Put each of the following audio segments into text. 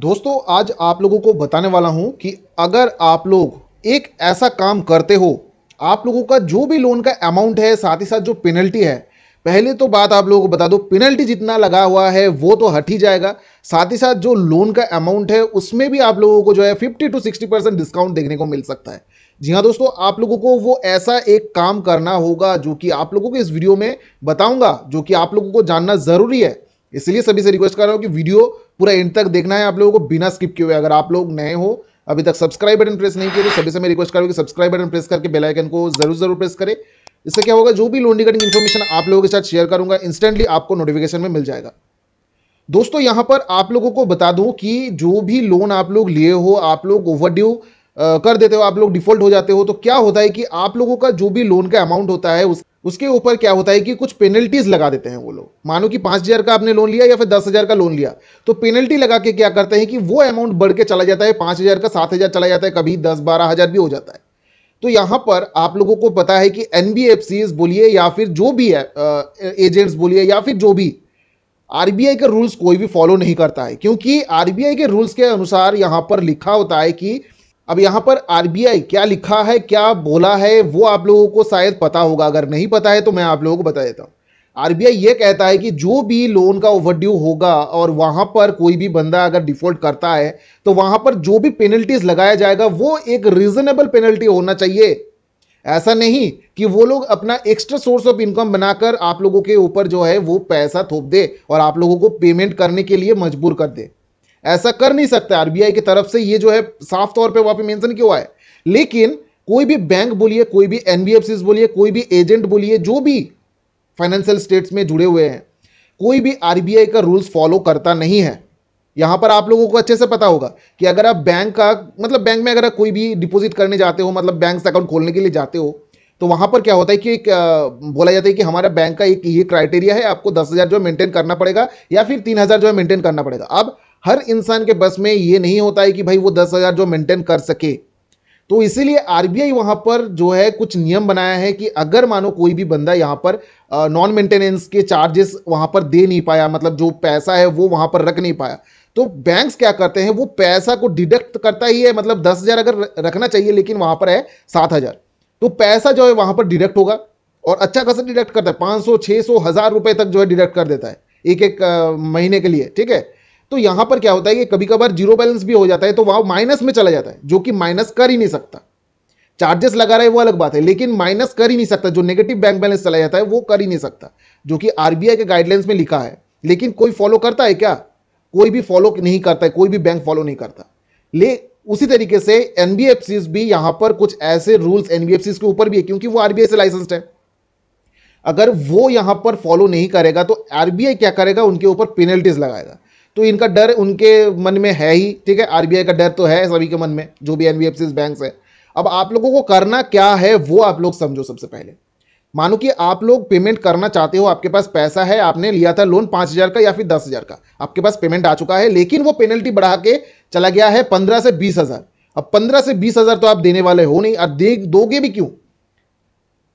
दोस्तों आज आप लोगों को बताने वाला हूं कि अगर आप लोग एक ऐसा काम करते हो आप लोगों का जो भी लोन का अमाउंट है साथ ही साथ जो पेनल्टी है पहले तो बात आप लोगों को बता दो पेनल्टी जितना लगा हुआ है वो तो हट ही जाएगा साथ ही साथ जो लोन का अमाउंट है उसमें भी आप लोगों को जो है 50 टू 60 परसेंट डिस्काउंट देखने को मिल सकता है जी हाँ दोस्तों आप लोगों को वो ऐसा एक काम करना होगा जो कि आप लोगों को इस वीडियो में बताऊंगा जो कि आप लोगों को जानना ज़रूरी है इसलिए सभी से रिक्वेस्ट कर रहा हूँ कि वीडियो पूरा एंड तक देखना है आप लोगों को बिना स्किप किए हुए अगर आप लोग नए हो अभी तक सब्सक्राइब बटन प्रेस नहीं किए तो सभी से मैं रिक्वेस्ट करूँगी सब्सक्राइब बटन प्रेस करके बेल आइकन को जरूर जरूर प्रेस करें इससे क्या होगा जो भी लोन रिगार्डिंग इन्फॉर्मेशन आप लोगों के साथ शेयर करूंगा इंस्टेंटली आपको नोटिफिकेशन में मिल जाएगा दोस्तों यहाँ पर आप लोगों को बता दूं कि जो भी लोन आप लोग लिए हो आप लोग ओवरड्यू कर देते हो आप लोग डिफॉल्ट हो जाते हो तो क्या होता है कि आप लोगों का जो भी लोन का अमाउंट होता है उस उसके ऊपर क्या होता है कि कुछ पेनल्टीज लगा देते हैं वो लोग मानो कि पांच हज़ार का आपने लोन लिया या फिर दस हज़ार का लोन लिया तो पेनल्टी लगा के क्या करते हैं कि वो अमाउंट बढ़ के चला जाता है पांच हज़ार का सात हज़ार चला जाता है कभी दस बारह हज़ार भी हो जाता है तो यहां पर आप लोगों को पता है कि एन बोलिए या फिर जो भी है एजेंट्स बोलिए या फिर जो भी आरबीआई का रूल्स कोई भी फॉलो नहीं करता है क्योंकि आरबीआई के रूल्स के अनुसार यहाँ पर लिखा होता है कि अब यहाँ पर आरबीआई क्या लिखा है क्या बोला है वो आप लोगों को शायद पता होगा अगर नहीं पता है तो मैं आप लोगों को बता देता हूँ आरबीआई ये कहता है कि जो भी लोन का ओवरड्यू होगा और वहाँ पर कोई भी बंदा अगर डिफॉल्ट करता है तो वहाँ पर जो भी पेनल्टीज लगाया जाएगा वो एक रीजनेबल पेनल्टी होना चाहिए ऐसा नहीं कि वो लोग अपना एक्स्ट्रा सोर्स ऑफ इनकम बनाकर आप लोगों के ऊपर जो है वो पैसा थोप दे और आप लोगों को पेमेंट करने के लिए मजबूर कर दे ऐसा कर नहीं सकता आरबीआई की तरफ से ये जो है साफ तौर पे वहाँ पे मेंशन क्यों हुआ है लेकिन कोई भी बैंक बोलिए कोई भी एनबीएफसीज बोलिए कोई भी एजेंट बोलिए जो भी फाइनेंशियल स्टेट्स में जुड़े हुए हैं कोई भी आरबीआई का रूल्स फॉलो करता नहीं है यहाँ पर आप लोगों को अच्छे से पता होगा कि अगर आप बैंक का मतलब बैंक में अगर आप कोई भी डिपॉजिट करने जाते हो मतलब बैंक से अकाउंट खोलने के लिए जाते हो तो वहाँ पर क्या होता है कि एक बोला जाता है कि हमारा बैंक का एक ये क्राइटेरिया है आपको दस हज़ार जो है मेंटेन करना पड़ेगा या फिर तीन हज़ार जो है मेंटेन करना पड़ेगा अब हर इंसान के बस में ये नहीं होता है कि भाई वो दस हज़ार जो मेंटेन कर सके तो इसीलिए आरबीआई वहाँ पर जो है कुछ नियम बनाया है कि अगर मानो कोई भी बंदा यहाँ पर नॉन मेंटेनेंस के चार्जेस वहाँ पर दे नहीं पाया मतलब जो पैसा है वो वहाँ पर रख नहीं पाया तो बैंक्स क्या करते हैं वो पैसा को डिडक्ट करता ही है मतलब दस हज़ार अगर रखना चाहिए लेकिन वहाँ पर है सात हज़ार तो पैसा जो है वहाँ पर डिडक्ट होगा और अच्छा खासा डिडक्ट करता है पाँच सौ छः सौ हज़ार रुपये तक जो है डिडक्ट कर देता है एक एक महीने के लिए ठीक है तो यहां पर क्या होता है कि कभी कभार जीरो बैलेंस भी हो जाता है तो वहां माइनस में चला जाता है जो कि माइनस कर ही नहीं सकता चार्जेस लगा रहा है वो अलग बात है लेकिन माइनस कर ही नहीं सकता जो नेगेटिव बैंक बैलेंस चला जाता है वो कर ही नहीं सकता जो कि आरबीआई के गाइडलाइंस में लिखा है लेकिन कोई फॉलो करता है क्या कोई भी फॉलो नहीं करता है कोई भी बैंक फॉलो नहीं करता ले उसी तरीके से एनबीएफसी भी यहां पर कुछ ऐसे रूल्स एनबीएफसी के ऊपर भी है क्योंकि वो आरबीआई से लाइसेंस्ड है अगर वो यहां पर फॉलो नहीं करेगा तो आरबीआई क्या करेगा उनके ऊपर पेनल्टीज लगाएगा तो इनका डर उनके मन में है ही ठीक है आरबीआई का डर तो है सभी के मन में जो भी एनबीएफसी बैंक है अब आप लोगों को करना क्या है वो आप लोग समझो सबसे पहले मानो कि आप लोग पेमेंट करना चाहते हो आपके पास पैसा है आपने लिया था लोन पांच हज़ार का या फिर दस हज़ार का आपके पास पेमेंट आ चुका है लेकिन वो पेनल्टी बढ़ा के चला गया है पंद्रह से बीस हज़ार अब पंद्रह से बीस हज़ार तो आप देने वाले हो नहीं आप दे दोगे भी क्यों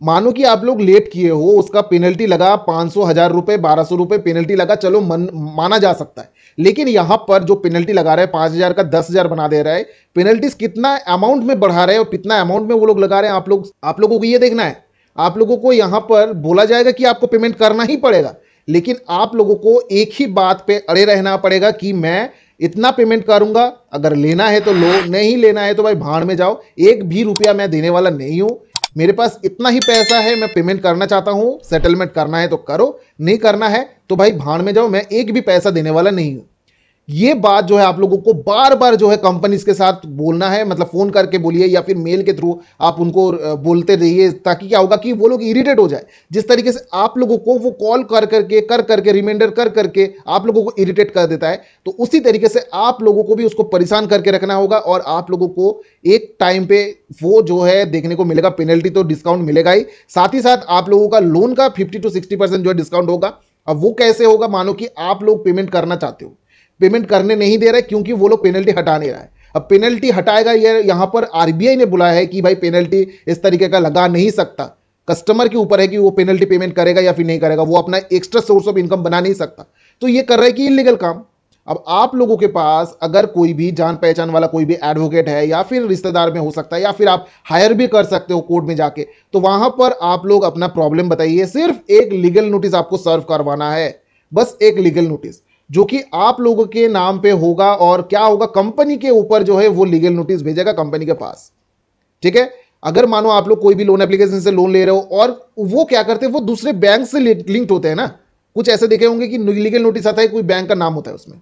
मानो कि आप लोग लेट किए हो उसका पेनल्टी लगा पांच सौ हज़ार रुपए बारह सौ रुपए पेनल्टी लगा चलो मन माना जा सकता है लेकिन यहां पर जो पेनल्टी लगा रहे हैं पांच हजार का दस हजार बना दे रहा है पेनल्टीज कितना अमाउंट में बढ़ा रहे हैं और कितना अमाउंट में वो लोग लगा रहे हैं आप लोग आप लोगों को ये देखना है आप लोगों को यहां पर बोला जाएगा कि आपको पेमेंट करना ही पड़ेगा लेकिन आप लोगों को एक ही बात पे अड़े रहना पड़ेगा कि मैं इतना पेमेंट करूंगा अगर लेना है तो लो नहीं लेना है तो भाई भाड़ में जाओ एक भी रुपया मैं देने वाला नहीं हूं मेरे पास इतना ही पैसा है मैं पेमेंट करना चाहता हूं सेटलमेंट करना है तो करो नहीं करना है तो भाई भाड़ में जाओ मैं एक भी पैसा देने वाला नहीं हूं ये बात जो है आप लोगों को बार बार जो है कंपनीज के साथ बोलना है मतलब फ़ोन करके बोलिए या फिर मेल के थ्रू आप उनको बोलते रहिए ताकि क्या होगा कि वो लोग इरिटेट हो जाए जिस तरीके से आप लोगों को वो कॉल कर करके कर करके रिमाइंडर कर करके आप लोगों को इरिटेट कर देता है तो उसी तरीके से आप लोगों को भी उसको परेशान करके रखना होगा और आप लोगों को एक टाइम पे वो जो है देखने को मिलेगा पेनल्टी तो डिस्काउंट मिलेगा ही साथ ही साथ आप लोगों का लोन का फिफ्टी टू सिक्सटी जो है डिस्काउंट होगा अब वो कैसे होगा मानो कि आप लोग पेमेंट करना चाहते हो पेमेंट करने नहीं दे रहे क्योंकि वो लोग पेनल्टी हटा नहीं रहा है अब पेनल्टी हटाएगा ये यह यहाँ पर आरबीआई ने बुलाया है कि भाई पेनल्टी इस तरीके का लगा नहीं सकता कस्टमर के ऊपर है कि वो पेनल्टी पेमेंट करेगा या फिर नहीं करेगा वो अपना एक्स्ट्रा सोर्स ऑफ इनकम बना नहीं सकता तो ये कर रहा है कि इलीगल काम अब आप लोगों के पास अगर कोई भी जान पहचान वाला कोई भी एडवोकेट है या फिर रिश्तेदार में हो सकता है या फिर आप हायर भी कर सकते हो कोर्ट में जाके तो वहां पर आप लोग अपना प्रॉब्लम बताइए सिर्फ एक लीगल नोटिस आपको सर्व करवाना है बस एक लीगल नोटिस जो कि आप लोगों के नाम पे होगा और क्या होगा कंपनी के ऊपर जो है वो लीगल नोटिस भेजेगा कंपनी के पास ठीक है अगर मानो आप लोग कोई भी लोन एप्लीकेशन से लोन ले रहे हो और वो क्या करते हैं वो दूसरे बैंक से लिंक्ड होते हैं ना कुछ ऐसे देखे होंगे कि लीगल नोटिस आता है कोई बैंक का नाम होता है उसमें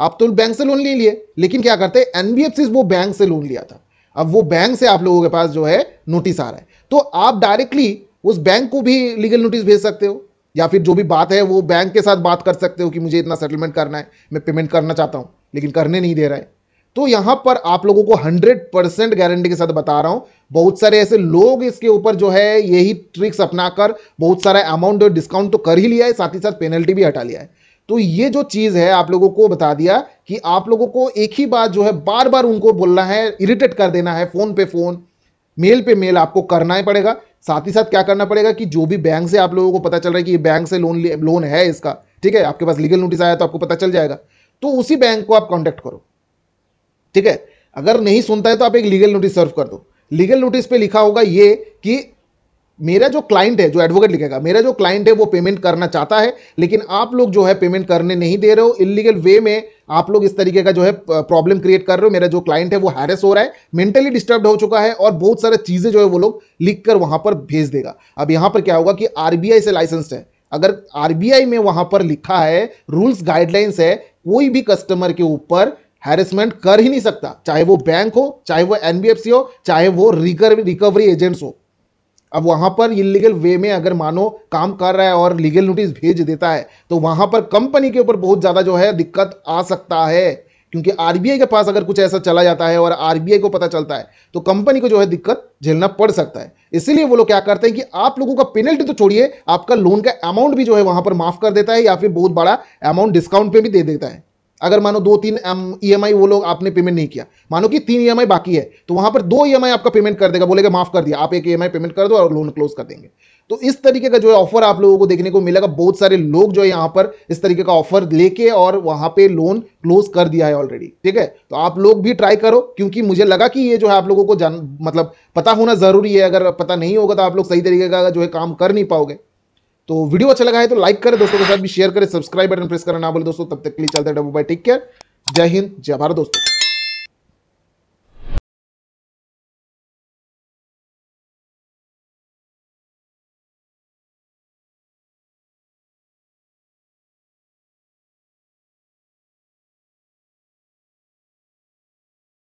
आप तो बैंक से लोन ले लिए लेकिन क्या करते एनबीएफसी वो बैंक से लोन लिया था अब वो बैंक से आप लोगों के पास जो है नोटिस आ रहा है तो आप डायरेक्टली उस बैंक को भी लीगल नोटिस भेज सकते हो या फिर जो भी बात है वो बैंक के साथ बात कर सकते हो कि मुझे इतना सेटलमेंट करना है मैं पेमेंट करना चाहता हूँ लेकिन करने नहीं दे रहा है तो यहाँ पर आप लोगों को 100 परसेंट गारंटी के साथ बता रहा हूँ बहुत सारे ऐसे लोग इसके ऊपर जो है यही ट्रिक्स अपनाकर बहुत सारा अमाउंट और डिस्काउंट तो कर ही लिया है साथ ही साथ पेनल्टी भी हटा लिया है तो ये जो चीज़ है आप लोगों को बता दिया कि आप लोगों को एक ही बात जो है बार बार उनको बोलना है इरिटेट कर देना है फ़ोन पे फ़ोन मेल पे मेल आपको करना ही पड़ेगा साथ ही साथ क्या करना पड़ेगा कि जो भी बैंक से आप लोगों को पता चल रहा है कि ये बैंक से लोन लोन है इसका ठीक है आपके पास लीगल नोटिस आया तो आपको पता चल जाएगा तो उसी बैंक को आप कॉन्टेक्ट करो ठीक है अगर नहीं सुनता है तो आप एक लीगल नोटिस सर्व कर दो लीगल नोटिस पे लिखा होगा ये कि मेरा जो क्लाइंट है जो एडवोकेट लिखेगा मेरा जो क्लाइंट है वो पेमेंट करना चाहता है लेकिन आप लोग जो है पेमेंट करने नहीं दे रहे हो इलीगल वे में आप लोग इस तरीके का जो है प्रॉब्लम क्रिएट कर रहे हो मेरा जो क्लाइंट है वो हैरेस हो रहा है मेंटली डिस्टर्ब हो चुका है और बहुत सारे चीज़ें जो है वो लोग लिख कर वहाँ पर भेज देगा अब यहाँ पर क्या होगा कि आरबीआई से लाइसेंस है अगर आरबीआई में वहाँ पर लिखा है रूल्स गाइडलाइंस है कोई भी कस्टमर के ऊपर हैरेसमेंट कर ही नहीं सकता चाहे वो बैंक हो चाहे वो एनबीएफसी हो चाहे वो रिकवरी एजेंट्स हो अब वहाँ पर इलीगल वे में अगर मानो काम कर रहा है और लीगल नोटिस भेज देता है तो वहाँ पर कंपनी के ऊपर बहुत ज़्यादा जो है दिक्कत आ सकता है क्योंकि आरबीआई के पास अगर कुछ ऐसा चला जाता है और आरबीआई को पता चलता है तो कंपनी को जो है दिक्कत झेलना पड़ सकता है इसीलिए वो लोग क्या करते हैं कि आप लोगों का पेनल्टी तो छोड़िए आपका लोन का अमाउंट भी जो है वहाँ पर माफ़ कर देता है या फिर बहुत बड़ा अमाउंट डिस्काउंट पे भी दे देता है अगर मानो दो तीन ई एम e वो लोग आपने पेमेंट नहीं किया मानो कि तीन ई e बाकी है तो वहाँ पर दो ई e आपका पेमेंट कर देगा बोलेगा माफ़ कर दिया आप एक ई पेमेंट कर दो और लोन क्लोज कर देंगे तो इस तरीके का जो है ऑफर आप लोगों को देखने को मिलेगा बहुत सारे लोग जो है यहाँ पर इस तरीके का ऑफर लेके और वहाँ पे लोन क्लोज कर दिया है ऑलरेडी ठीक है तो आप लोग भी ट्राई करो क्योंकि मुझे लगा कि ये जो है आप लोगों को जान मतलब पता होना ज़रूरी है अगर पता नहीं होगा तो आप लोग सही तरीके का जो है काम कर नहीं पाओगे तो वीडियो अच्छा लगा है तो लाइक करें दोस्तों के साथ भी शेयर करें सब्सक्राइब बटन प्रेस करें ना बोले दोस्तों तब तक के लिए चलते हैं डबू बाई टेक केयर जय हिंद जय भारत दोस्तों